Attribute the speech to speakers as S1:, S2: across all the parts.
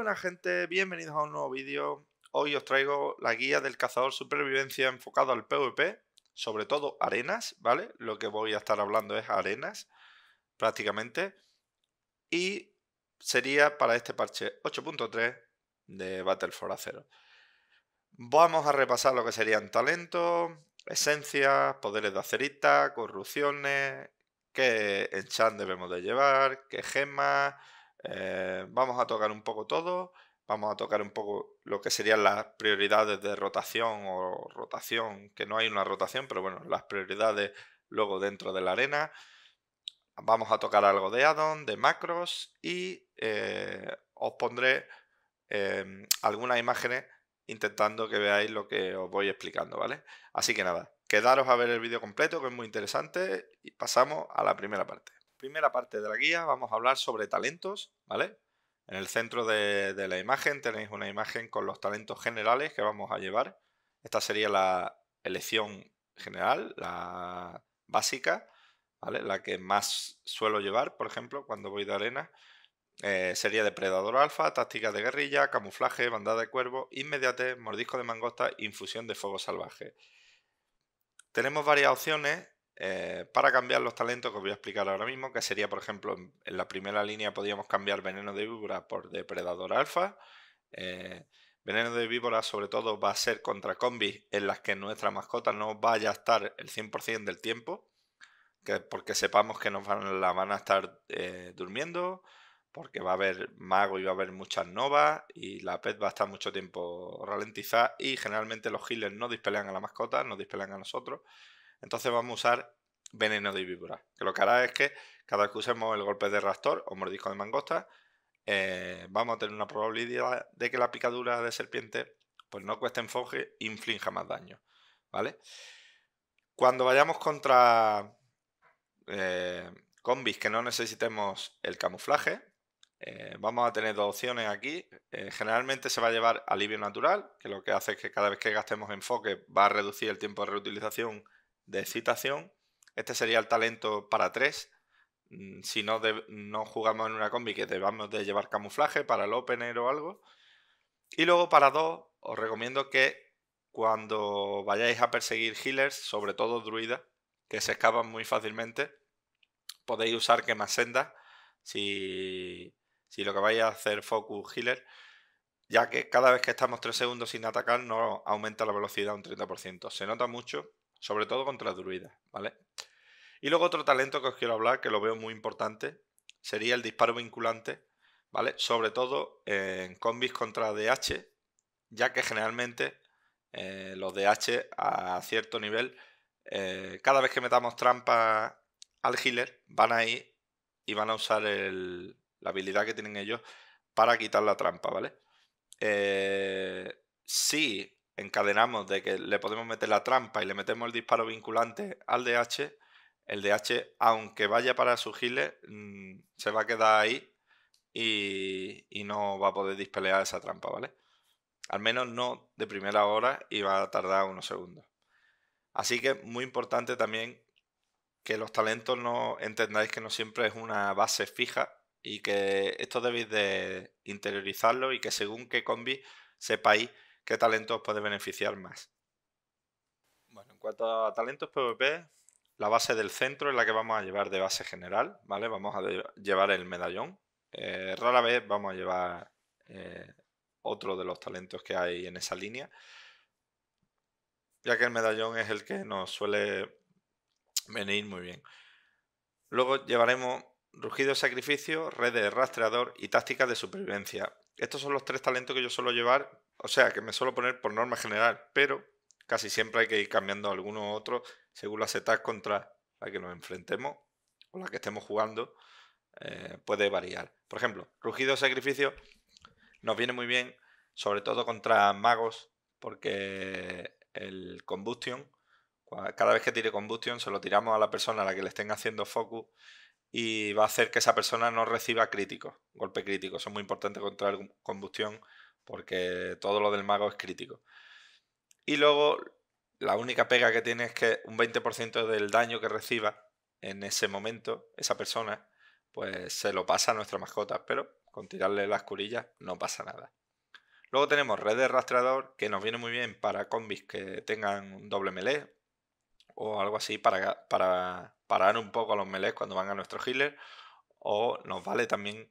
S1: Buenas gente, bienvenidos a un nuevo vídeo. Hoy os traigo la guía del cazador supervivencia enfocado al PvP, sobre todo arenas, ¿vale? Lo que voy a estar hablando es arenas, prácticamente. Y sería para este parche 8.3 de Battle for Acero. Vamos a repasar lo que serían talentos, esencias, poderes de acerita, corrupciones, qué enchant debemos de llevar, qué gemas eh, vamos a tocar un poco todo, vamos a tocar un poco lo que serían las prioridades de rotación o rotación, que no hay una rotación, pero bueno, las prioridades luego dentro de la arena. Vamos a tocar algo de addon, de macros y eh, os pondré em, algunas imágenes intentando que veáis lo que os voy explicando, ¿vale? Así que nada, quedaros a ver el vídeo completo que es muy interesante y pasamos a la primera parte primera parte de la guía vamos a hablar sobre talentos, ¿vale? En el centro de, la imagen tenéis una imagen con los talentos generales que vamos a llevar. Esta sería la elección general, la básica, La que más suelo llevar, por ejemplo, cuando voy de arena. Eh, sería depredador alfa, táctica de guerrilla, camuflaje, bandada de cuervos, inmediatez, mordisco de mangosta, infusión de fuego salvaje. Tenemos varias opciones eh, para cambiar los talentos que os voy a explicar ahora mismo, que sería, por ejemplo, en, la primera línea podríamos cambiar veneno de víbora por depredador alfa. Eh, veneno de víbora sobre todo va a ser contra combis en las que nuestra mascota no vaya a estar el 100% del tiempo, que, porque sepamos que nos van, la van a estar eh, durmiendo, porque va a haber mago y va a haber muchas novas y la pet va a estar mucho tiempo ralentizada y generalmente los healers no dispelean a la mascota, no dispelean a nosotros. Entonces vamos a usar veneno de víbora, que lo que hará es que cada vez que usemos el golpe de rastor o mordisco de mangosta, eh, vamos a tener una probabilidad de que la picadura de serpiente pues no cueste enfoque e inflinja más daño, ¿vale? Cuando vayamos contra eh, combis que no necesitemos el camuflaje, eh, vamos a tener dos opciones aquí. generalmente se va a llevar alivio natural, que lo que hace es que cada vez que gastemos enfoque va a reducir el tiempo de reutilización de excitación. Este sería el talento para 3. Mm, si no, jugamos en una combi que debamos de llevar camuflaje para el opener o algo. Y luego para 2 os recomiendo que cuando vayáis a perseguir healers, sobre todo druidas, que se escapan muy fácilmente, podéis usar quemas sendas si, si lo que vais a hacer focus healer, ya que cada vez que estamos 3 segundos sin atacar no aumenta la velocidad un 30%. Se nota mucho sobre todo contra druidas, ¿vale? Y luego otro talento que os quiero hablar, que lo veo muy importante, sería el disparo vinculante, ¿vale? Sobre todo en combis contra DH, ya que generalmente eh, los DH a cierto nivel, eh, cada vez que metamos trampa al healer, van a ir y van a usar la habilidad que tienen ellos para quitar la trampa, ¿vale? Eh, si encadenamos de que le podemos meter la trampa y le metemos el disparo vinculante al DH, el DH, aunque vaya para su gile, mm, se va a quedar ahí y, no va a poder dispelear esa trampa, ¿vale? Al menos no de primera hora y va a tardar unos segundos. Así que muy importante también que los talentos no entendáis que no siempre es una base fija y que esto debéis de interiorizarlo y que según qué combi sepáis qué talentos puede beneficiar más. Bueno, en cuanto a talentos PvP, la base del centro es la que vamos a llevar de base general, ¿vale? Vamos a llevar el medallón. Eh, rara vez vamos a llevar eh, otro de los talentos que hay en esa línea, ya que el medallón es el que nos suele venir muy bien. Luego llevaremos rugido de sacrificio, red de rastreador y tácticas de supervivencia estos son los tres talentos que yo suelo llevar, o sea, que me suelo poner por norma general, pero casi siempre hay que ir cambiando alguno u otro según las setas contra la que nos enfrentemos o la que estemos jugando, eh, puede variar. Por ejemplo, Rugido Sacrificio nos viene muy bien, sobre todo contra magos, porque el Combustion, cada vez que tire Combustion, se lo tiramos a la persona a la que le estén haciendo focus y va a hacer que esa persona no reciba críticos, golpe crítico. Eso es muy importante contra combustión porque todo lo del mago es crítico. Y luego la única pega que tiene es que un 20% del daño que reciba en ese momento, esa persona, pues se lo pasa a nuestra mascota, pero con tirarle las curillas no pasa nada. Luego tenemos red de rastreador que nos viene muy bien para combis que tengan un doble melee, o algo así para, para parar un poco a los melees cuando van a nuestro healer o nos vale también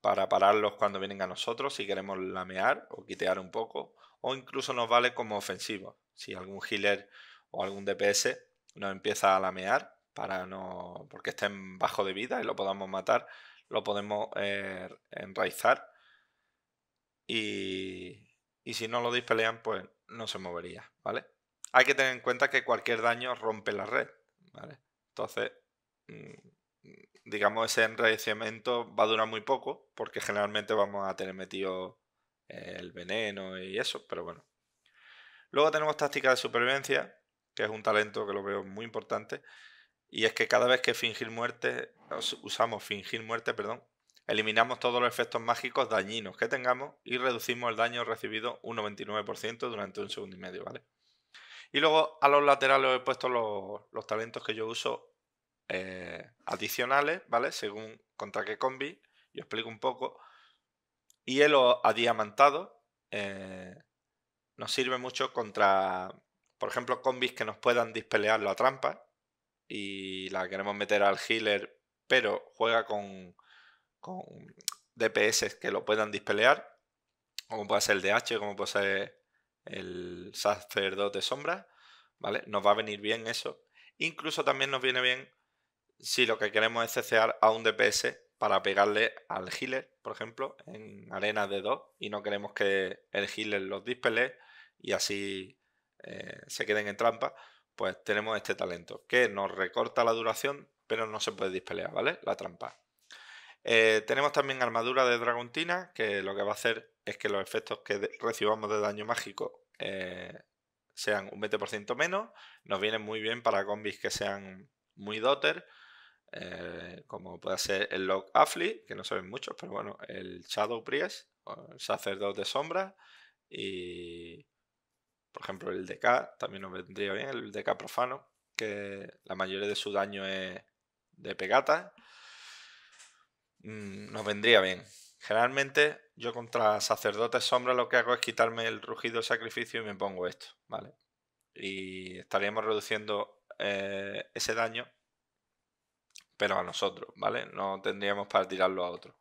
S1: para pararlos cuando vienen a nosotros si queremos lamear o quitear un poco o incluso nos vale como ofensivo si algún healer o algún DPS nos empieza a lamear para no porque estén bajo de vida y lo podamos matar lo podemos eh, enraizar y, y si no lo dispelean pues no se movería vale hay que tener en cuenta que cualquier daño rompe la red. ¿vale? Entonces, mm, digamos, ese enredecimiento va a durar muy poco, porque generalmente vamos a tener metido el veneno y eso, pero bueno. Luego tenemos táctica de supervivencia, que es un talento que lo veo muy importante, y es que cada vez que fingir muerte, usamos fingir muerte, perdón, eliminamos todos los efectos mágicos dañinos que tengamos y reducimos el daño recibido un 99% durante un segundo y medio, ¿vale? Y luego a los laterales os he puesto los, talentos que yo uso eh, adicionales, ¿vale? Según contra qué combi, yo explico un poco. Y Hielo adiamantado eh, nos sirve mucho contra, por ejemplo, combis que nos puedan dispelear la trampa y la queremos meter al healer, pero juega con, con DPS que lo puedan dispelear, como puede ser el DH, como puede ser el sacerdote sombra, ¿vale? Nos va a venir bien eso. Incluso también nos viene bien si lo que queremos es cecear a un DPS para pegarle al healer, por ejemplo, en arena de 2 y no queremos que el healer los dispelee y así eh, se queden en trampa, pues tenemos este talento que nos recorta la duración pero no se puede dispelear, ¿vale? La trampa. Eh, tenemos también armadura de dragontina que lo que va a hacer es que los efectos que recibamos de daño mágico eh, sean un 20% menos. Nos viene muy bien para combis que sean muy doter, eh, como puede ser el Log Affli, que no saben muchos, pero bueno, el Shadow Priest, el Sacerdote de Sombra, y por ejemplo el DK también nos vendría bien, el DK Profano, que la mayoría de su daño es de pegata. Mm, nos vendría bien. Generalmente yo contra sacerdotes sombra lo que hago es quitarme el rugido de sacrificio y me pongo esto, ¿vale? Y estaríamos reduciendo eh, ese daño, pero a nosotros, ¿vale? No tendríamos para tirarlo a otro.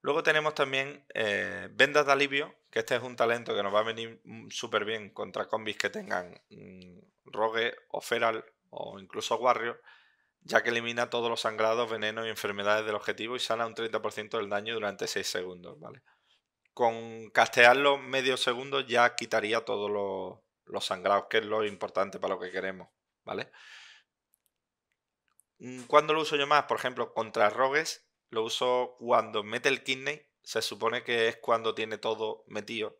S1: Luego tenemos también eh, vendas de alivio, que este es un talento que nos va a venir mm, súper bien contra combis que tengan mm, rogue o feral o incluso warrior, ya que elimina todos los sangrados, venenos y enfermedades del objetivo y sana un 30% del daño durante 6 segundos, ¿vale? Con castearlo medio segundo ya quitaría todos los, sangrados, que es lo importante para lo que queremos, ¿vale? Mm, ¿Cuándo lo uso yo más? Por ejemplo, contra rogues, lo uso cuando mete el kidney, se supone que es cuando tiene todo metido,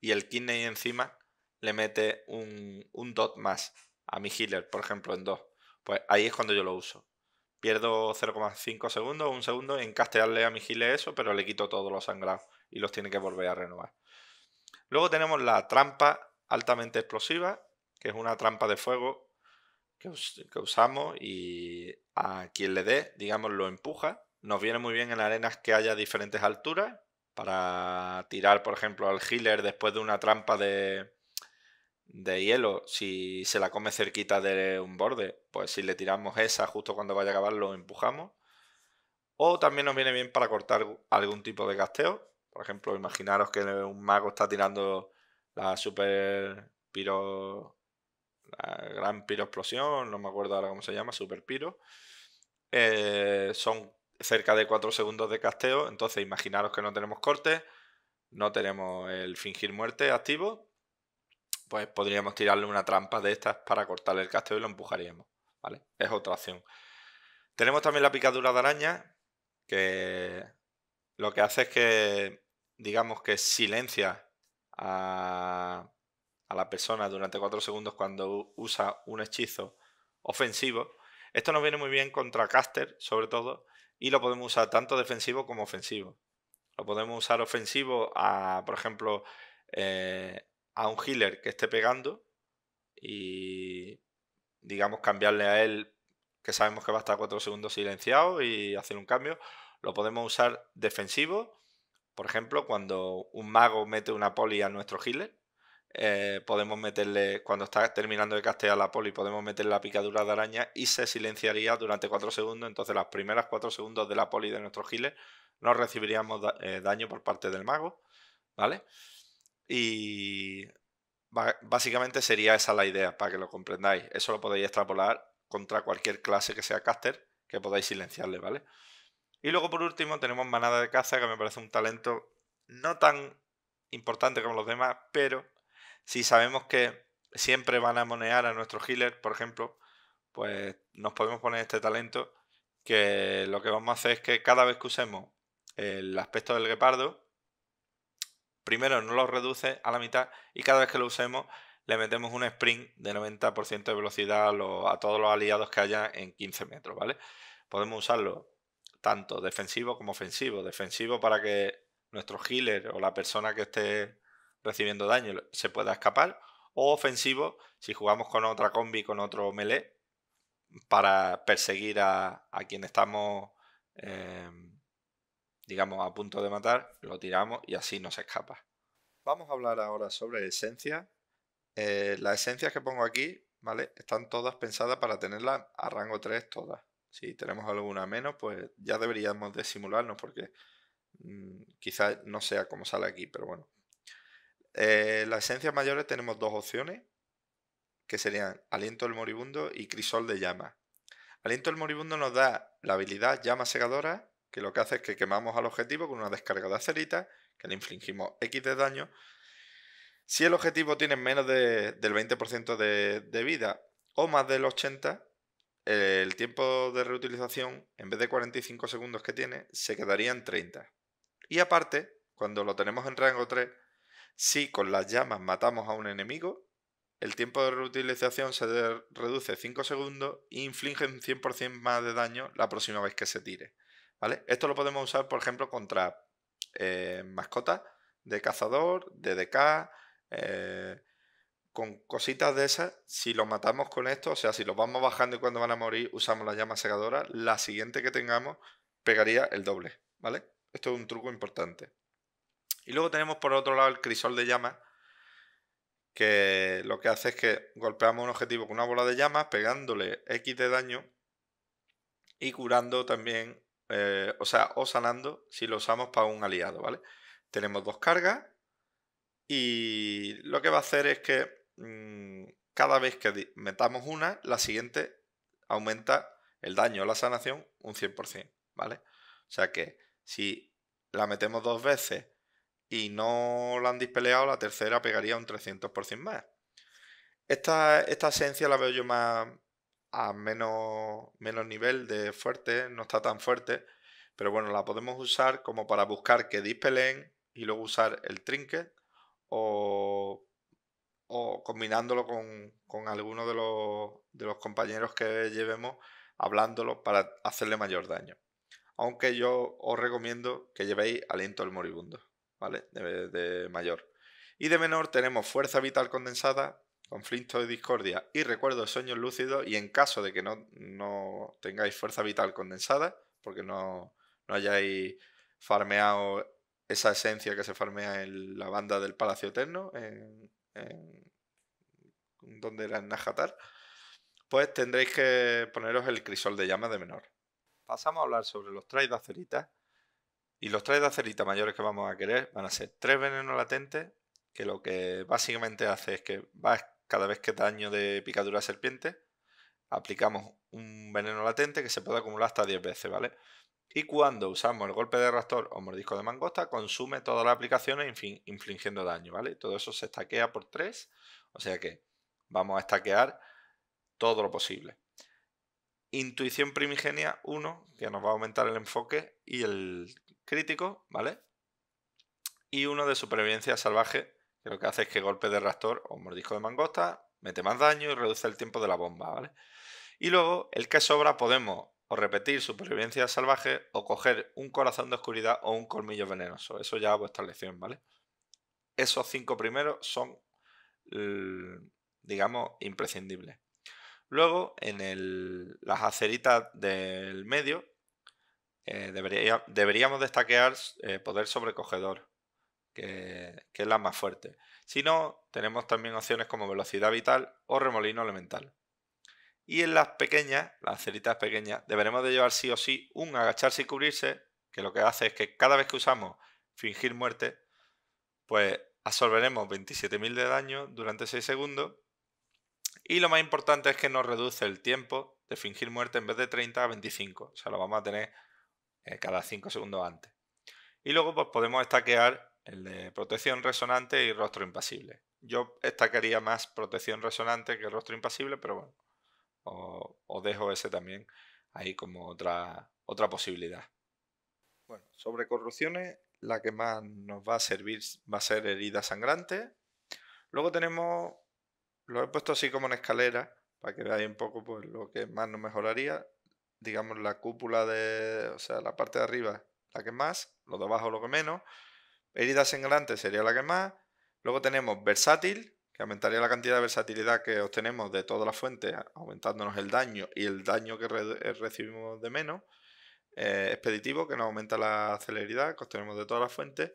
S1: y el kidney encima le mete un, un dot más a mi healer, por ejemplo, en 2. Pues ahí es cuando yo lo uso. Pierdo 0,5 segundos, un segundo en castearle a mi healer eso, pero le quito todos los sangrados y los tiene que volver a renovar. Luego tenemos la trampa altamente explosiva, que es una trampa de fuego que, que usamos y a quien le dé, digamos, lo empuja. Nos viene muy bien en arenas que haya diferentes alturas para tirar, por ejemplo, al healer después de una trampa de, de hielo, si se la come cerquita de un borde, pues si le tiramos esa justo cuando vaya a acabar lo empujamos. O también nos viene bien para cortar algún tipo de casteo. Por ejemplo, imaginaros que un mago está tirando la super piro... La gran piro explosión, no me acuerdo ahora cómo se llama, super piro. Eh, son cerca de 4 segundos de casteo, entonces imaginaros que no tenemos corte, no tenemos el fingir muerte activo, pues podríamos tirarle una trampa de estas para cortarle el casteo y lo empujaríamos. ¿Vale? Es otra opción. Tenemos también la picadura de araña, que lo que hace es que, digamos que silencia a, a la persona durante 4 segundos cuando usa un hechizo ofensivo. Esto nos viene muy bien contra caster, sobre todo, y lo podemos usar tanto defensivo como ofensivo. Lo podemos usar ofensivo a, por ejemplo, eh, a un healer que esté pegando y digamos cambiarle a él que sabemos que va a estar 4 segundos silenciado y hacer un cambio. Lo podemos usar defensivo, por ejemplo, cuando un mago mete una poli a nuestro healer. Eh, podemos meterle, cuando está terminando de castear la poli, podemos meterle la picadura de araña y se silenciaría durante 4 segundos. Entonces, las primeras 4 segundos de la poli de nuestro healer no recibiríamos eh, daño por parte del mago. ¿Vale? Y básicamente sería esa la idea, para que lo comprendáis. Eso lo podéis extrapolar contra cualquier clase que sea caster, que podáis silenciarle, ¿vale? Y luego por último tenemos Manada de Caza, que me parece un talento no tan importante como los demás, pero si sabemos que siempre van a monear a nuestro healer, por ejemplo, pues nos podemos poner este talento que lo que vamos a hacer es que cada vez que usemos el aspecto del guepardo, primero no lo reduce a la mitad y cada vez que lo usemos le metemos un sprint de 90% de velocidad a, todos los aliados que haya en 15 metros, ¿vale? Podemos usarlo tanto defensivo como ofensivo. Defensivo para que nuestro healer o la persona que esté recibiendo daño se pueda escapar. O ofensivo si jugamos con otra combi, con otro melee, para perseguir a, quien estamos... Eh, digamos, a punto de matar, lo tiramos y así no se escapa. Vamos a hablar ahora sobre esencias. Eh, las esencias que pongo aquí, ¿vale? Están todas pensadas para tenerlas a rango 3 todas. Si tenemos alguna menos, pues ya deberíamos de simularnos porque mm, quizás no sea como sale aquí, pero bueno. Eh, las esencias mayores tenemos dos opciones, que serían Aliento del Moribundo y Crisol de Llama. Aliento del Moribundo nos da la habilidad Llama Segadora que lo que hace es que quemamos al objetivo con una descarga de acerita, que le infligimos X de daño. Si el objetivo tiene menos del 20% de, de, vida o más del 80%, el tiempo de reutilización, en vez de 45 segundos que tiene, se quedaría en 30. Y aparte, cuando lo tenemos en rango 3, si con las llamas matamos a un enemigo, el tiempo de reutilización se reduce 5 segundos e inflige un 100% más de daño la próxima vez que se tire. Esto lo podemos usar, por ejemplo, contra eh, mascotas de cazador, de DK, eh, con cositas de esas. Si lo matamos con esto, o sea, si los vamos bajando y cuando van a morir usamos la llama segadora, la siguiente que tengamos pegaría el doble, ¿vale? Esto es un truco importante. Y luego tenemos por otro lado el crisol de llamas, que lo que hace es que golpeamos un objetivo con una bola de llamas, pegándole X de daño y curando también eh, o sea, o sanando si lo usamos para un aliado, ¿vale? Tenemos dos cargas y lo que va a hacer es que mm, cada vez que metamos una, la siguiente aumenta el daño o la sanación un 100%, ¿vale? O sea que si la metemos dos veces y no la han dispeleado, la tercera pegaría un 300% más. esta esencia la veo yo más, a menos, menos nivel de fuerte, no está tan fuerte, pero bueno, la podemos usar como para buscar que dispeleen y luego usar el trinket o, o combinándolo con, con alguno de los, compañeros que llevemos, hablándolo para hacerle mayor daño. Aunque yo os recomiendo que llevéis aliento al moribundo, ¿vale? De, de mayor. Y de menor tenemos fuerza vital condensada, conflicto y discordia y recuerdo de sueños lúcidos y en caso de que no, tengáis fuerza vital condensada, porque no, hayáis farmeado esa esencia que se farmea en la banda del Palacio Eterno, donde era en Najatar, pues tendréis que poneros el crisol de llama de menor. Pasamos a hablar sobre los trays de acerita. Y los trays de acerita mayores que vamos a querer van a ser tres venenos latentes, que lo que básicamente hace es que va a cada vez que daño de picadura serpiente, aplicamos un veneno latente que se puede acumular hasta 10 veces, ¿vale? Y cuando usamos el golpe de rastor o mordisco de mangosta, consume todas las aplicaciones infligiendo daño, ¿vale? Todo eso se estaquea por 3, o sea que vamos a estaquear todo lo posible. Intuición primigenia 1, que nos va a aumentar el enfoque y el crítico, ¿vale? Y uno de supervivencia salvaje que lo que hace es que golpe de rastor o mordisco de mangosta mete más daño y reduce el tiempo de la bomba, ¿vale? Y luego, el que sobra podemos o repetir supervivencia salvaje o coger un corazón de oscuridad o un colmillo venenoso. Eso ya es vuestra lección, ¿vale? Esos cinco primeros son, mm, digamos, imprescindibles. Luego, en las aceritas del medio, eh, deberíamos destaquear eh, poder sobrecogedor que, es la más fuerte. Si no, tenemos también opciones como velocidad vital o remolino elemental. Y en las pequeñas, las ceritas pequeñas, deberemos de llevar sí o sí un agacharse y cubrirse, que lo que hace es que cada vez que usamos fingir muerte, pues absorberemos 27.000 de daño durante 6 segundos. Y lo más importante es que nos reduce el tiempo de fingir muerte en vez de 30 a 25. O sea, lo vamos a tener eh, cada 5 segundos antes. Y luego pues podemos estaquear el de protección resonante y rostro impasible. Yo destacaría más protección resonante que rostro impasible, pero bueno, os, dejo ese también ahí como otra, otra posibilidad. Bueno, sobre corrupciones, la que más nos va a servir va a ser herida sangrante. Luego tenemos, lo he puesto así como en escalera, para que veáis un poco pues, lo que más nos mejoraría. Digamos, la cúpula de, o sea, la parte de arriba, la que más, lo de abajo, lo que menos. Herida sangrante sería la que más. Luego tenemos versátil, que aumentaría la cantidad de versatilidad que obtenemos de todas las fuentes, aumentándonos el daño y el daño que eh, recibimos de menos. Eh, expeditivo, que nos aumenta la celeridad que obtenemos de todas las fuentes.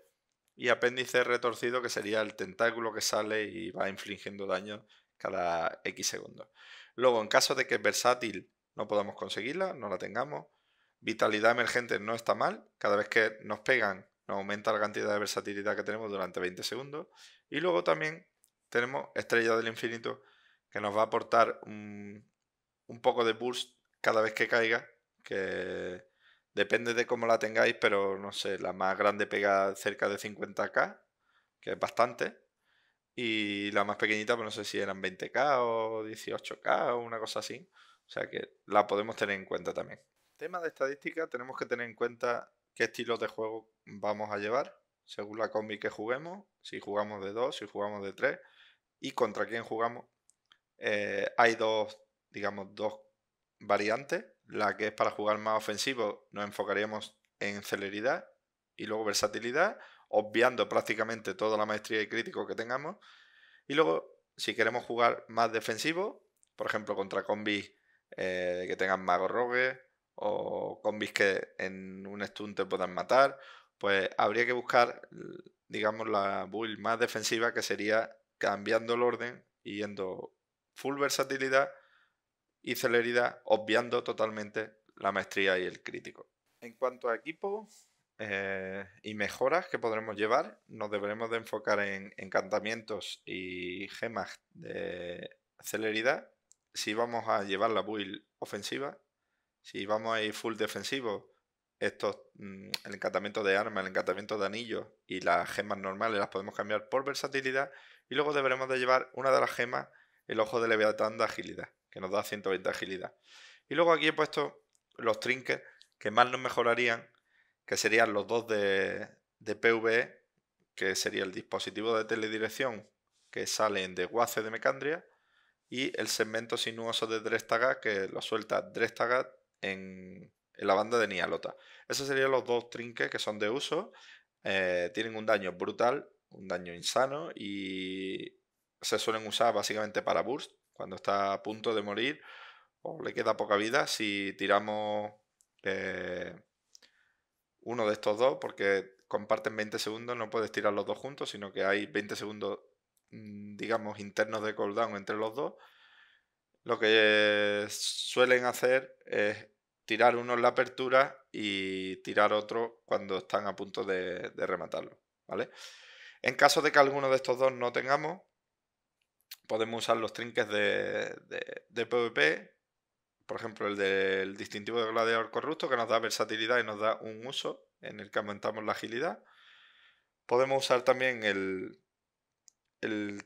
S1: Y apéndice retorcido, que sería el tentáculo que sale y va infligiendo daño cada X segundos. Luego, en caso de que versátil no podamos conseguirla, no la tengamos, vitalidad emergente no está mal. Cada vez que nos pegan, nos aumenta la cantidad de versatilidad que tenemos durante 20 segundos. Y luego también tenemos Estrella del Infinito, que nos va a aportar un, poco de boost cada vez que caiga, que depende de cómo la tengáis, pero no sé, la más grande pega cerca de 50k, que es bastante. Y la más pequeñita, pues no sé si eran 20k o 18k o una cosa así. O sea que la podemos tener en cuenta también. Tema de estadística, tenemos que tener en cuenta qué estilos de juego vamos a llevar, según la combi que juguemos, si jugamos de 2, si jugamos de 3 y contra quién jugamos. Eh, hay dos, digamos, dos variantes. La que es para jugar más ofensivo, nos enfocaríamos en celeridad y luego versatilidad, obviando prácticamente toda la maestría y crítico que tengamos. Y luego, si queremos jugar más defensivo, por ejemplo, contra combis eh, que tengan mago rogue, o combis que en un stun te puedan matar, pues habría que buscar, digamos, la build más defensiva que sería cambiando el orden y yendo full versatilidad y celeridad, obviando totalmente la maestría y el crítico. En cuanto a equipo eh, y mejoras que podremos llevar, nos deberemos de enfocar en encantamientos y gemas de celeridad. Si vamos a llevar la build ofensiva, si vamos a ir full defensivo, estos, mm, el encantamiento de armas, el encantamiento de anillos y las gemas normales las podemos cambiar por versatilidad y luego deberemos de llevar una de las gemas, el ojo de leviatán de agilidad, que nos da 120 agilidad. Y luego aquí he puesto los trinkets que más nos mejorarían, que serían los dos de, de PvE, que sería el dispositivo de teledirección que salen de Guace de Mecandria y el segmento sinuoso de drestagat que lo suelta drestagat en, la banda de Nialota. Esos serían los dos trinques que son de uso. Eh, tienen un daño brutal, un daño insano y se suelen usar básicamente para burst cuando está a punto de morir o le queda poca vida. Si tiramos eh, uno de estos dos, porque comparten 20 segundos, no puedes tirar los dos juntos, sino que hay 20 segundos, mm, digamos, internos de cooldown entre los dos lo que suelen hacer es tirar uno en la apertura y tirar otro cuando están a punto de, rematarlo, ¿vale? En caso de que alguno de estos dos no tengamos, podemos usar los trinques de, PvP, por ejemplo el del distintivo de gladiador corrupto que nos da versatilidad y nos da un uso en el que aumentamos la agilidad. Podemos usar también el,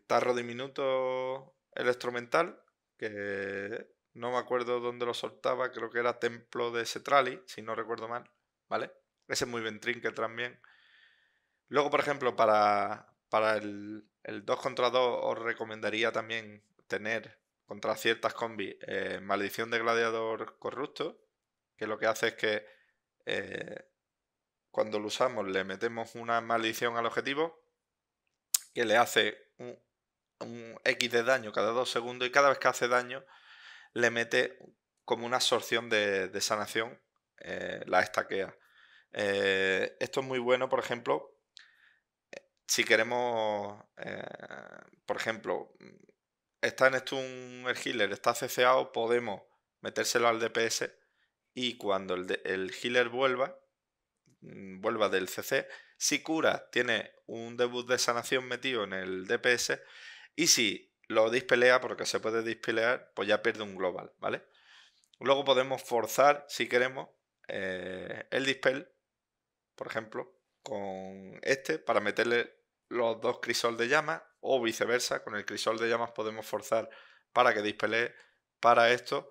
S1: tarro diminuto instrumental, que no me acuerdo dónde lo soltaba, creo que era Templo de Cetrali, si no recuerdo mal, ¿vale? Ese es muy que también. Luego, por ejemplo, para, para el, 2 contra 2 os recomendaría también tener contra ciertas combis eh, Maldición de Gladiador Corrupto, que lo que hace es que eh, cuando lo usamos le metemos una maldición al objetivo que le hace un, un X de daño cada dos segundos y cada vez que hace daño le mete como una absorción de, sanación, eh, la estaquea. Eh, esto es muy bueno, por ejemplo, eh, si queremos, por ejemplo, está en esto un healer, está ceceado, podemos metérselo al DPS y cuando el, el healer vuelva, mm, vuelva del CC, si cura, tiene un debut de sanación metido en el DPS y si lo dispelea, porque se puede dispelear, pues ya pierde un global, ¿vale? Luego podemos forzar, si queremos, eh, el dispel, por ejemplo, con este, para meterle los dos crisol de llamas, o viceversa, con el crisol de llamas podemos forzar para que dispelee para esto,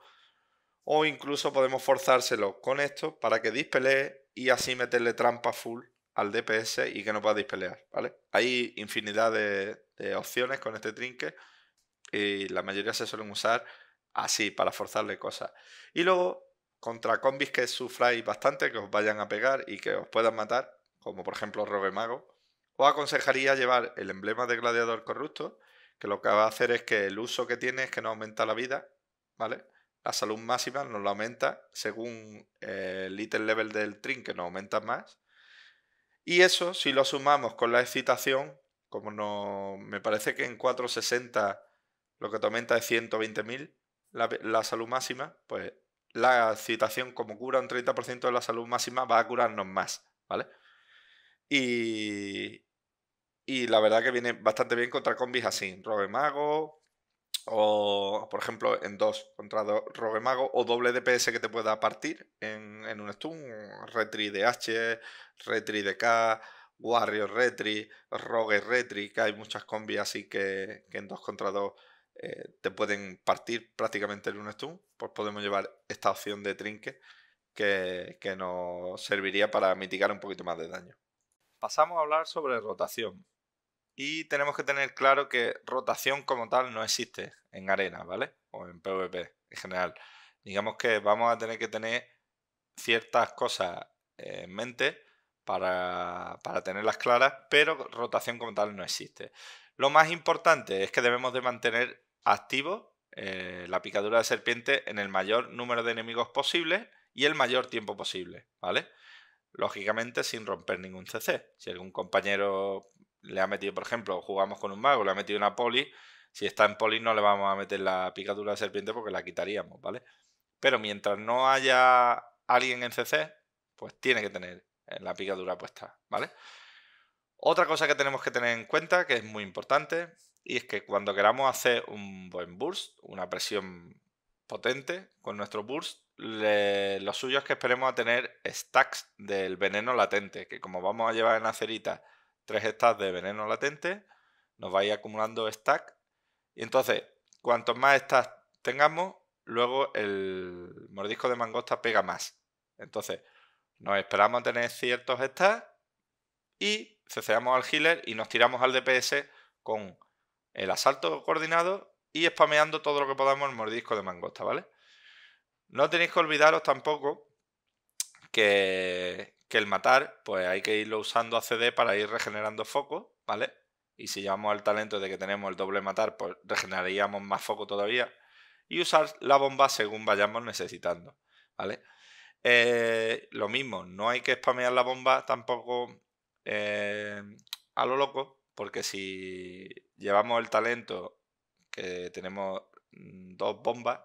S1: o incluso podemos forzárselo con esto para que dispelee y así meterle trampa full al DPS y que no podáis pelear, ¿vale? Hay infinidad de, opciones con este trinque y la mayoría se suelen usar así, para forzarle cosas. Y luego, contra combis que sufráis bastante, que os vayan a pegar y que os puedan matar, como por ejemplo Robe Mago, os aconsejaría llevar el emblema de Gladiador Corrupto, que lo que va a hacer es que el uso que tiene es que no aumenta la vida, ¿vale? La salud máxima nos la aumenta según eh, el ítem level del trinque nos aumenta más. Y eso, si lo sumamos con la excitación, como no, me parece que en 460 lo que aumenta es 120.000 la, salud máxima, pues la excitación como cura un 30% de la salud máxima va a curarnos más, ¿vale? Y, y la verdad que viene bastante bien contra combis así, robe mago, o por ejemplo en dos contra 2 Rogue Mago, o doble DPS que te pueda partir en, un stun, Retri de H, Retri de K, Warrior Retri, Rogue Retri, que hay muchas combis así que, en dos contra 2 eh, te pueden partir prácticamente en un stun, pues podemos llevar esta opción de trinque que nos serviría para mitigar un poquito más de daño. Pasamos a hablar sobre rotación. Y tenemos que tener claro que rotación como tal no existe en arena, ¿vale? O en PvP en general. Digamos que vamos a tener que tener ciertas cosas en mente para, tenerlas claras, pero rotación como tal no existe. Lo más importante es que debemos de mantener activo eh, la picadura de serpiente en el mayor número de enemigos posible y el mayor tiempo posible, ¿vale? Lógicamente sin romper ningún CC. Si algún compañero le ha metido, por ejemplo, jugamos con un mago, le ha metido una poli. Si está en poli no le vamos a meter la picadura de serpiente porque la quitaríamos, ¿vale? Pero mientras no haya alguien en CC, pues tiene que tener eh, la picadura puesta, ¿vale? Otra cosa que tenemos que tener en cuenta, que es muy importante, y es que cuando queramos hacer un buen burst, una presión potente con nuestro burst, los lo suyo es que esperemos a tener stacks del veneno latente, que como vamos a llevar en acerita tres stacks de veneno latente, nos vais acumulando stack. Y entonces, cuantos más stacks tengamos, luego el mordisco de mangosta pega más. Entonces, nos esperamos a tener ciertos stacks y ceceamos al healer y nos tiramos al DPS con el asalto coordinado y spameando todo lo que podamos el mordisco de mangosta, ¿vale? No tenéis que olvidaros tampoco que, que el matar, pues hay que irlo usando a CD para ir regenerando foco, ¿vale? Y si llevamos el talento de que tenemos el doble matar, pues regeneraríamos más foco todavía. Y usar la bomba según vayamos necesitando, ¿vale? Eh, lo mismo, no hay que spamear la bomba tampoco eh, a lo loco, porque si llevamos el talento que tenemos mm, dos bombas,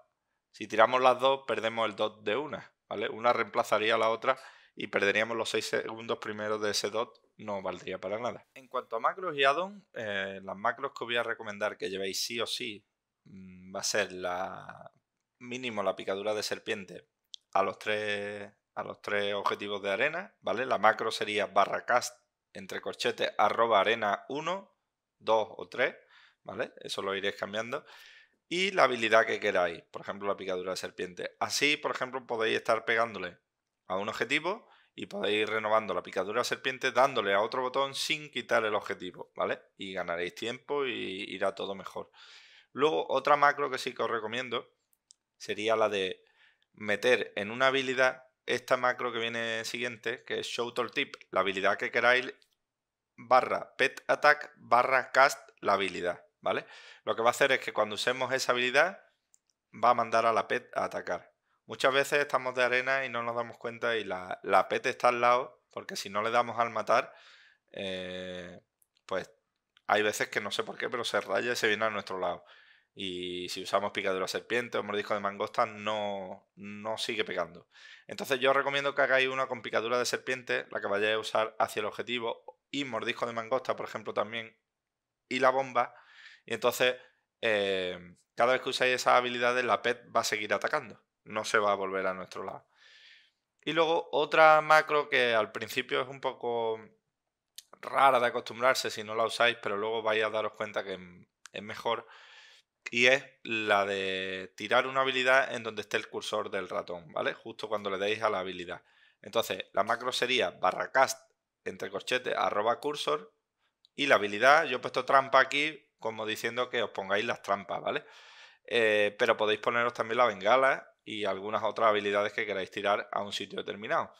S1: si tiramos las dos, perdemos el dot de una, ¿vale? Una reemplazaría a la otra y perderíamos los 6 segundos primeros de ese dot, no valdría para nada. En cuanto a macros y add eh, las macros que os voy a recomendar que llevéis sí o sí mm, va a ser la mínimo la picadura de serpiente a los tres, a los tres objetivos de arena, ¿vale? La macro sería barra cast entre corchetes arroba arena 1, 2 o 3, ¿vale? Eso lo iréis cambiando y la habilidad que queráis, por ejemplo, la picadura de serpiente. Así, por ejemplo, podéis estar pegándole a un objetivo y podéis ir renovando la picadura serpiente dándole a otro botón sin quitar el objetivo, ¿vale? Y ganaréis tiempo y irá todo mejor. Luego, otra macro que sí que os recomiendo sería la de meter en una habilidad esta macro que viene siguiente, que es Show Tip, la habilidad que queráis, barra Pet Attack, barra Cast, la habilidad, ¿vale? Lo que va a hacer es que cuando usemos esa habilidad, va a mandar a la Pet a atacar. Muchas veces estamos de arena y no nos damos cuenta y la, pet está al lado, porque si no le damos al matar, eh, pues hay veces que no sé por qué, pero se raya y se viene a nuestro lado. Y si usamos picadura serpiente o mordisco de mangosta, no, sigue pegando. Entonces yo recomiendo que hagáis una con picadura de serpiente, la que vayáis a usar hacia el objetivo, y mordisco de mangosta, por ejemplo, también, y la bomba. Y entonces, eh, cada vez que usáis esas habilidades, la PET va a seguir atacando no se va a volver a nuestro lado. Y luego otra macro que al principio es un poco rara de acostumbrarse si no la usáis, pero luego vais a daros cuenta que es mejor. Y es la de tirar una habilidad en donde esté el cursor del ratón, ¿vale? Justo cuando le deis a la habilidad. Entonces, la macro sería barra cast entre corchetes arroba cursor y la habilidad, yo he puesto trampa aquí como diciendo que os pongáis las trampas, ¿vale? Eh, pero podéis poneros también la bengala y algunas otras habilidades que queráis tirar a un sitio determinado.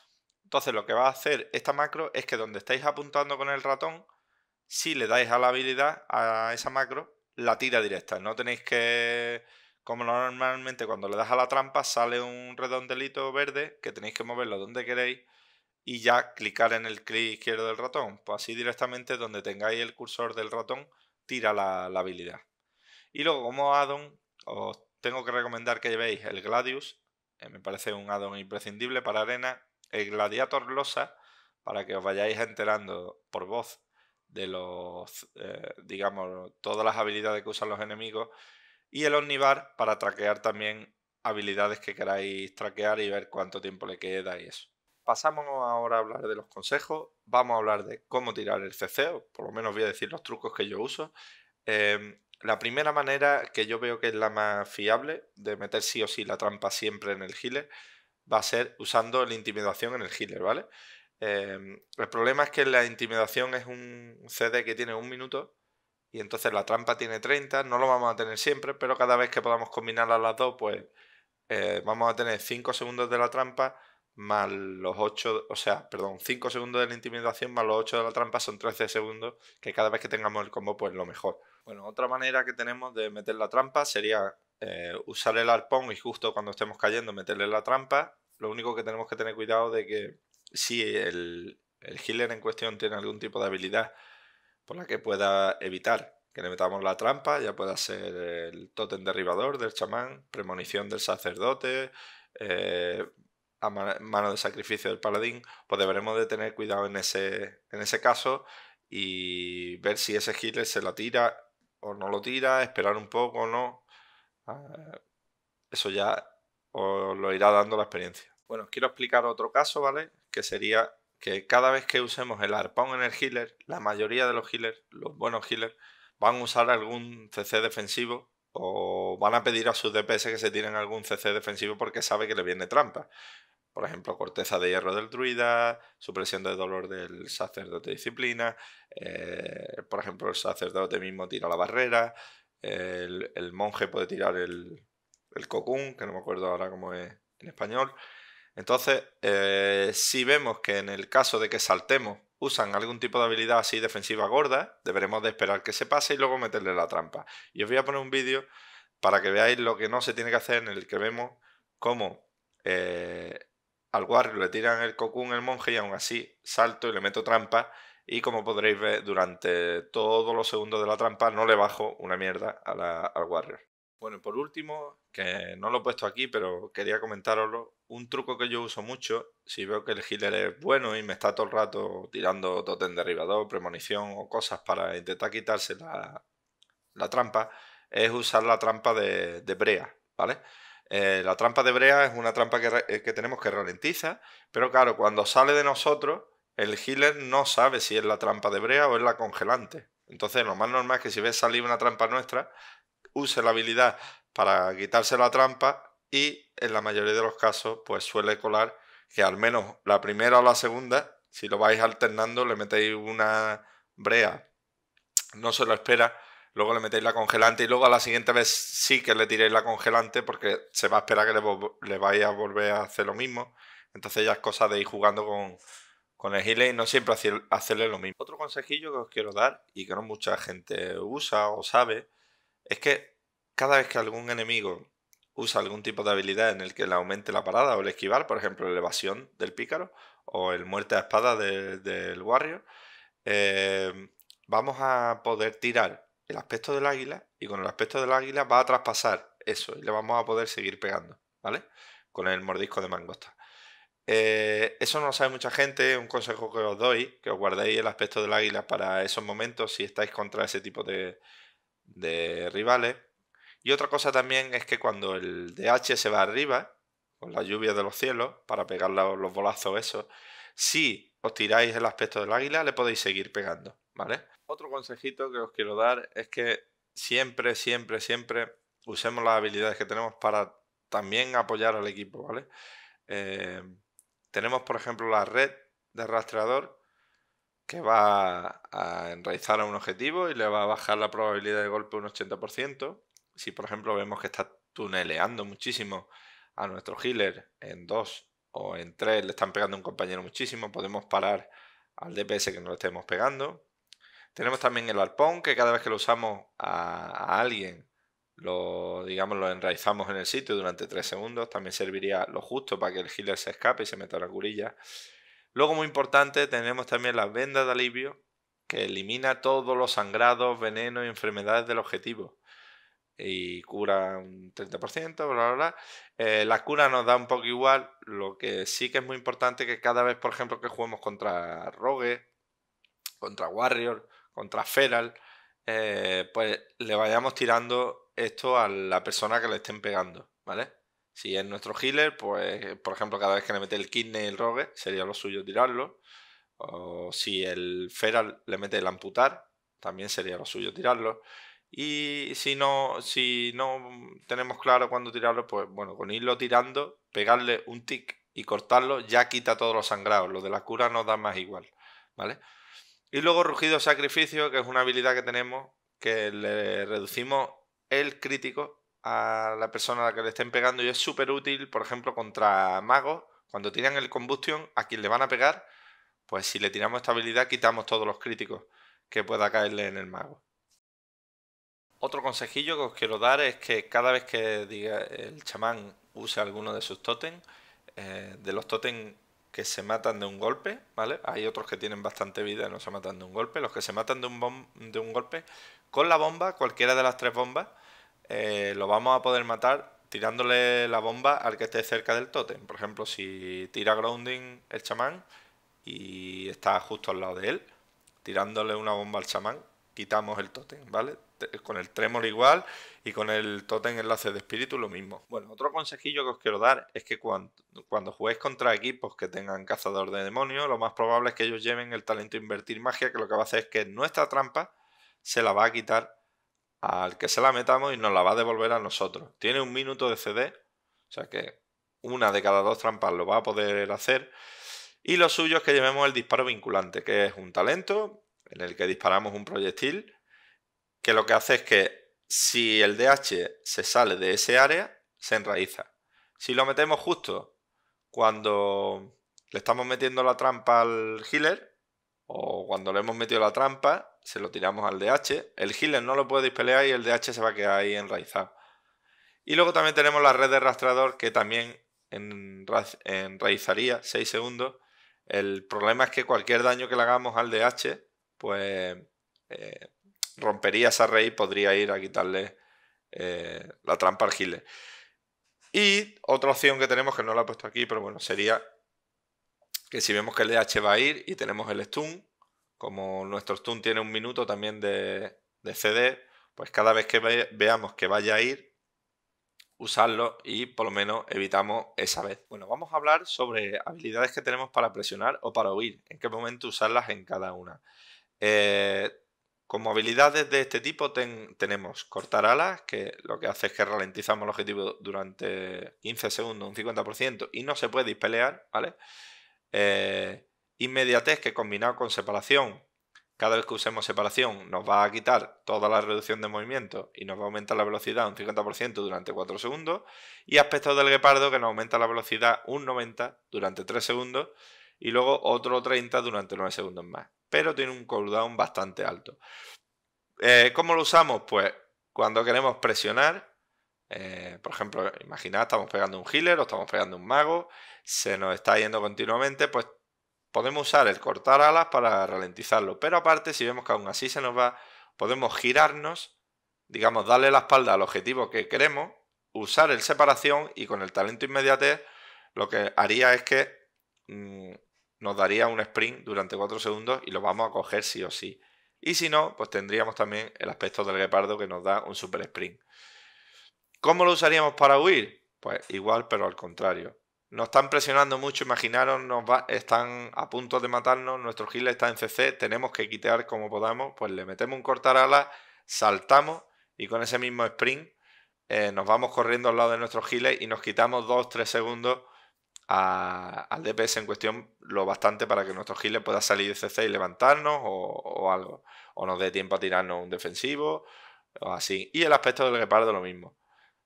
S1: Entonces lo que va a hacer esta macro es que donde estáis apuntando con el ratón, si le dais a la habilidad a esa macro, la tira directa. No tenéis que, como normalmente cuando le das a la trampa, sale un redondelito verde que tenéis que moverlo donde queréis y ya clicar en el clic izquierdo del ratón. Pues así directamente donde tengáis el cursor del ratón, tira la, la habilidad. Y luego como addon os tengo que recomendar que llevéis el Gladius, eh, me parece un addon imprescindible para arena, el Gladiator Losa, para que os vayáis enterando por voz de los, eh, digamos, todas las habilidades que usan los enemigos, y el Omnivar para traquear también habilidades que queráis traquear y ver cuánto tiempo le queda y eso. Pasamos ahora a hablar de los consejos, vamos a hablar de cómo tirar el CC, por lo menos voy a decir los trucos que yo uso. Em, la primera manera que yo veo que es la más fiable de meter sí o sí la trampa siempre en el healer va a ser usando la intimidación en el healer, ¿vale? Em, el problema es que la intimidación es un CD que tiene un minuto y entonces la trampa tiene 30, no lo vamos a tener siempre, pero cada vez que podamos combinarlas las dos, pues eh, vamos a tener 5 segundos de la trampa más los 8, o sea, perdón, 5 segundos de la intimidación más los 8 de la trampa son 13 segundos, que cada vez que tengamos el combo, pues lo mejor. Bueno, otra manera que tenemos de meter la trampa sería eh, usar el arpón y justo cuando estemos cayendo meterle la trampa. Lo único que tenemos que tener cuidado de que si el, el healer en cuestión tiene algún tipo de habilidad por la que pueda evitar que le metamos la trampa, ya pueda ser el totem derribador del chamán, premonición del sacerdote, eh, mano de sacrificio del paladín, pues deberemos de tener cuidado en ese, en ese caso y ver si ese healer se la tira o no lo tira, esperar un poco, no. Ah, eso ya os lo irá dando la experiencia. Bueno, quiero explicar otro caso, ¿vale? Que sería que cada vez que usemos el arpón en el healer, la mayoría de los healers, los buenos healers, van a usar algún CC defensivo o van a pedir a sus DPS que se tiren algún CC defensivo porque sabe que le viene trampa. Por ejemplo, corteza de hierro del druida, supresión de dolor del sacerdote disciplina. Eh, por ejemplo, el sacerdote mismo tira la barrera. el, monje puede tirar el, cocún, que no me acuerdo ahora cómo es en español. Entonces, eh, si vemos que en el caso de que saltemos usan algún tipo de habilidad así defensiva gorda, deberemos de esperar que se pase y luego meterle la trampa. Y os voy a poner un vídeo para que veáis lo que no se tiene que hacer en el que vemos cómo eh, al Warrior le tiran el Cocoon, el monje, y aún así salto y le meto trampa. Y como podréis ver, durante todos los segundos de la trampa no le bajo una mierda al Warrior. Bueno, por último, que no lo he puesto aquí, pero quería comentaros un truco que yo uso mucho, si veo que el healer es bueno y me está todo el rato tirando totem derribador, premonición o cosas para intentar quitarse la, la trampa, es usar la trampa de, de brea, ¿vale? Eh, la trampa de Brea es una trampa que, eh, que, tenemos que ralentiza, pero claro, cuando sale de nosotros, el healer no sabe si es la trampa de Brea o es la congelante. Entonces, lo más normal es que si ves salir una trampa nuestra, use la habilidad para quitarse la trampa y en la mayoría de los casos, pues suele colar que al menos la primera o la segunda, si lo vais alternando, le metéis una Brea, no se lo espera luego le metéis la congelante y luego a la siguiente vez sí que le tiréis la congelante porque se va a esperar que le, le vaya a volver a hacer lo mismo. Entonces ya es cosa de ir jugando con, con el y no siempre hacerle lo mismo. Otro consejillo que os quiero dar y que no mucha gente usa o sabe es que cada vez que algún enemigo usa algún tipo de habilidad en el que le aumente la parada o el esquivar, por ejemplo, la evasión del pícaro o el muerte a espada del warrior, eh, vamos a poder tirar el aspecto del águila y con el aspecto del águila va a traspasar eso y le vamos a poder seguir pegando, ¿vale? Con el mordisco de mangosta. Eh, eso no lo sabe mucha gente, un consejo que os doy, que os guardéis el aspecto del águila para esos momentos si estáis contra ese tipo de, rivales. Y otra cosa también es que cuando el DH se va arriba, con la lluvia de los cielos, para pegar los bolazos esos, si os tiráis el aspecto del águila, le podéis seguir pegando. Otro consejito que os quiero dar es que siempre, siempre, siempre usemos las habilidades que tenemos para también apoyar al equipo, eh, tenemos, por ejemplo, la red de rastreador que va a enraizar a un objetivo y le va a bajar la probabilidad de golpe un 80%. Si, por ejemplo, vemos que está tuneleando muchísimo a nuestro healer en 2 o en 3, le están pegando a un compañero muchísimo, podemos parar al DPS que no le estemos pegando. Tenemos también el arpón, que cada vez que lo usamos a, alguien, lo, digamos, enraizamos en el sitio durante 3 segundos. También serviría lo justo para que el healer se escape y se meta a la curilla. Luego, muy importante, tenemos también las vendas de alivio, que elimina todos los sangrados, venenos y enfermedades del objetivo. Y cura un 30%, bla, bla, bla. Eh, la cura nos da un poco igual. Lo que sí que es muy importante que cada vez, por ejemplo, que juguemos contra Rogue, contra Warrior, contra Feral, eh, pues le vayamos tirando esto a la persona que le estén pegando, ¿vale? Si es nuestro healer, pues por ejemplo cada vez que le mete el kidney y el rogue, sería lo suyo tirarlo. O si el feral le mete el amputar, también sería lo suyo tirarlo. Y si no, si no tenemos claro cuándo tirarlo, pues bueno, con irlo tirando, pegarle un tic y cortarlo, ya quita todos los sangrados. Lo de la cura nos da más igual, ¿vale? Y luego rugido sacrificio, que es una habilidad que tenemos, que le reducimos el crítico a la persona a la que le estén pegando y es súper útil, por ejemplo, contra magos, cuando tiran el combustión, a quien le van a pegar, pues si le tiramos esta habilidad quitamos todos los críticos que pueda caerle en el mago. Otro consejillo que os quiero dar es que cada vez que diga el chamán use alguno de sus tótem, eh, de los totem que se matan de un golpe, ¿vale? Hay otros que tienen bastante vida y no se matan de un golpe. Los que se matan de un, de un golpe con la bomba, cualquiera de las tres bombas, eh, lo vamos a poder matar tirándole la bomba al que esté cerca del tótem. Por ejemplo, si tira grounding el chamán y está justo al lado de él, tirándole una bomba al chamán, quitamos el tótem, ¿vale? Con el tremor igual y con el totem enlace de espíritu lo mismo. Bueno, otro consejillo que os quiero dar es que cuando, cuando juguéis contra equipos que tengan cazador de demonios, lo más probable es que ellos lleven el talento invertir magia, que lo que va a hacer es que nuestra trampa se la va a quitar al que se la metamos y nos la va a devolver a nosotros. Tiene un minuto de CD, o sea que una de cada dos trampas lo va a poder hacer. Y lo suyo es que llevemos el disparo vinculante, que es un talento en el que disparamos un proyectil, que lo que hace es que si el DH se sale de ese área, se enraiza. Si lo metemos justo cuando le estamos metiendo la trampa al healer, o cuando le hemos metido la trampa, se lo tiramos al DH. El healer no lo puede despelear y el DH se va a quedar ahí enraizado. Y luego también tenemos la red de rastrador que también enraizaría 6 segundos. El problema es que cualquier daño que le hagamos al DH, pues eh, rompería esa rey podría ir a quitarle eh, la trampa al Giles. Y otra opción que tenemos, que no la he puesto aquí, pero bueno, sería que si vemos que el DH va a ir y tenemos el stun, como nuestro stun tiene un minuto también de, CD, pues cada vez que veamos que vaya a ir, usarlo y por lo menos evitamos esa vez. Bueno, vamos a hablar sobre habilidades que tenemos para presionar o para huir, en qué momento usarlas en cada una. Eh, como habilidades de este tipo tenemos cortar alas, que lo que hace es que ralentizamos el objetivo durante 15 segundos, un 50%, y no se puede dispelear, ¿vale? Eh, inmediatez, que combinado con separación, cada vez que usemos separación nos va a quitar toda la reducción de movimiento y nos va a aumentar la velocidad un 50% durante 4 segundos. Y aspecto del guepardo, que nos aumenta la velocidad un 90 durante 3 segundos y luego otro 30 durante 9 segundos más pero tiene un cooldown bastante alto. Eh, ¿Cómo lo usamos? Pues cuando queremos presionar, eh, por ejemplo, imaginad, estamos pegando un healer o estamos pegando un mago, se nos está yendo continuamente, pues podemos usar el cortar alas para ralentizarlo. Pero aparte, si vemos que aún así se nos va, podemos girarnos, digamos, darle la espalda al objetivo que queremos, usar el separación y con el talento inmediatez, lo que haría es que mm, nos daría un sprint durante 4 segundos y lo vamos a coger sí o sí. Y si no, pues tendríamos también el aspecto del guepardo que nos da un super sprint. ¿Cómo lo usaríamos para huir? Pues igual, pero al contrario. Nos están presionando mucho, imaginaros, nos están a punto de matarnos, nuestro gile está en CC, tenemos que quitear como podamos, pues le metemos un cortar ala, saltamos y con ese mismo sprint eh, nos vamos corriendo al lado de nuestros giles y nos quitamos 2-3 segundos al DPS en cuestión lo bastante para que nuestro healer pueda salir de CC y levantarnos o, algo. O nos dé tiempo a tirarnos un defensivo o así. Y el aspecto del guepardo lo mismo.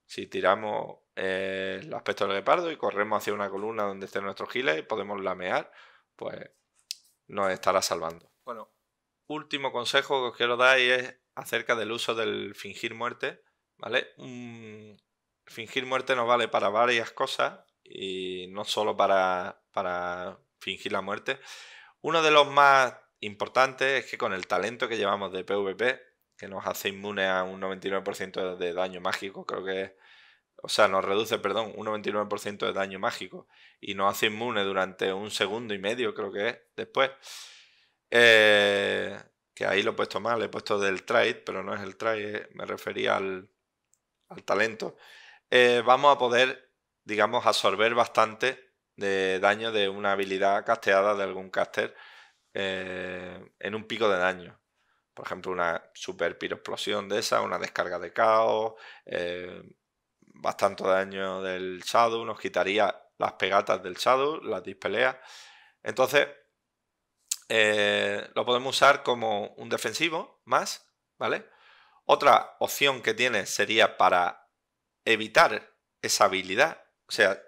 S1: Si tiramos eh, el aspecto del guepardo y corremos hacia una columna donde esté nuestro healer y podemos lamear, pues nos estará salvando. Bueno, último consejo que os quiero dar y es acerca del uso del fingir muerte. ¿Vale? Mm, fingir muerte nos vale para varias cosas y no solo para, fingir la muerte. Uno de los más importantes es que con el talento que llevamos de PvP, que nos hace inmune a un 99% de daño mágico, creo que es o sea, nos reduce, perdón, un 99% de daño mágico y nos hace inmune durante un segundo y medio, creo que es, después. Eh, que ahí lo he puesto mal, he puesto del trade, pero no es el trade, eh, me refería al, talento. Eh, vamos a poder digamos, absorber bastante de daño de una habilidad casteada de algún caster eh, en un pico de daño. Por ejemplo, una super piroexplosión de esa, una descarga de caos, eh, bastante daño del Shadow, nos quitaría las pegatas del Shadow, las dispeleas. Entonces, eh, lo podemos usar como un defensivo más, ¿vale? Otra opción que tiene sería para evitar esa habilidad, o sea,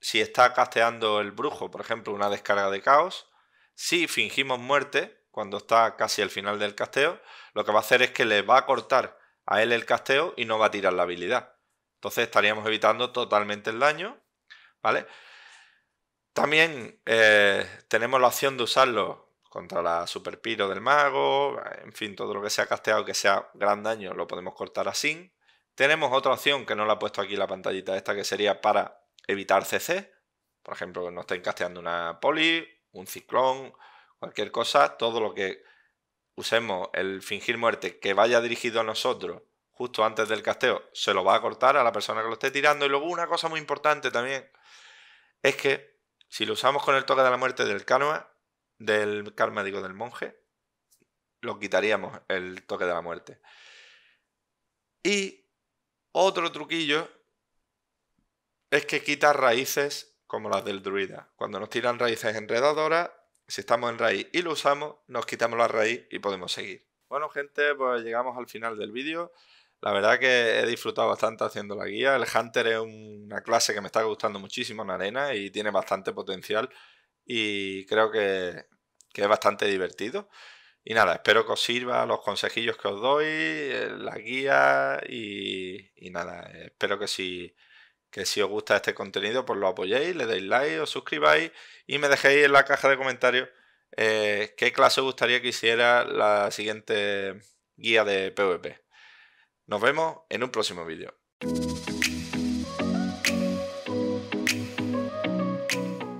S1: si está casteando el brujo, por ejemplo, una descarga de caos, si fingimos muerte, cuando está casi al final del casteo, lo que va a hacer es que le va a cortar a él el casteo y no va a tirar la habilidad. Entonces estaríamos evitando totalmente el daño, ¿vale? También eh, tenemos la opción de usarlo contra la superpiro del mago, en fin, todo lo que sea casteado que sea gran daño lo podemos cortar así. Tenemos otra opción que no la he puesto aquí en la pantallita esta, que sería para evitar CC. Por ejemplo, que no estén casteando una poli, un ciclón, cualquier cosa. Todo lo que usemos el fingir muerte que vaya dirigido a nosotros justo antes del casteo, se lo va a cortar a la persona que lo esté tirando. Y luego una cosa muy importante también es que si lo usamos con el toque de la muerte del karma, del karma digo del monje, lo quitaríamos el toque de la muerte. Y otro truquillo es que quita raíces como las del druida. Cuando nos tiran raíces enredadoras, si estamos en raíz y lo usamos, nos quitamos la raíz y podemos seguir. Bueno gente, pues llegamos al final del vídeo. La verdad que he disfrutado bastante haciendo la guía. El Hunter es una clase que me está gustando muchísimo en arena y tiene bastante potencial y creo que, que es bastante divertido. Y nada, espero que os sirva los consejillos que os doy, eh, la guía y, nada, espero que si, que si os gusta este contenido, pues lo apoyéis, le deis like, os suscribáis y me dejéis en la caja de comentarios eh, qué clase os gustaría que hiciera la siguiente guía de PvP. Nos vemos en un próximo vídeo.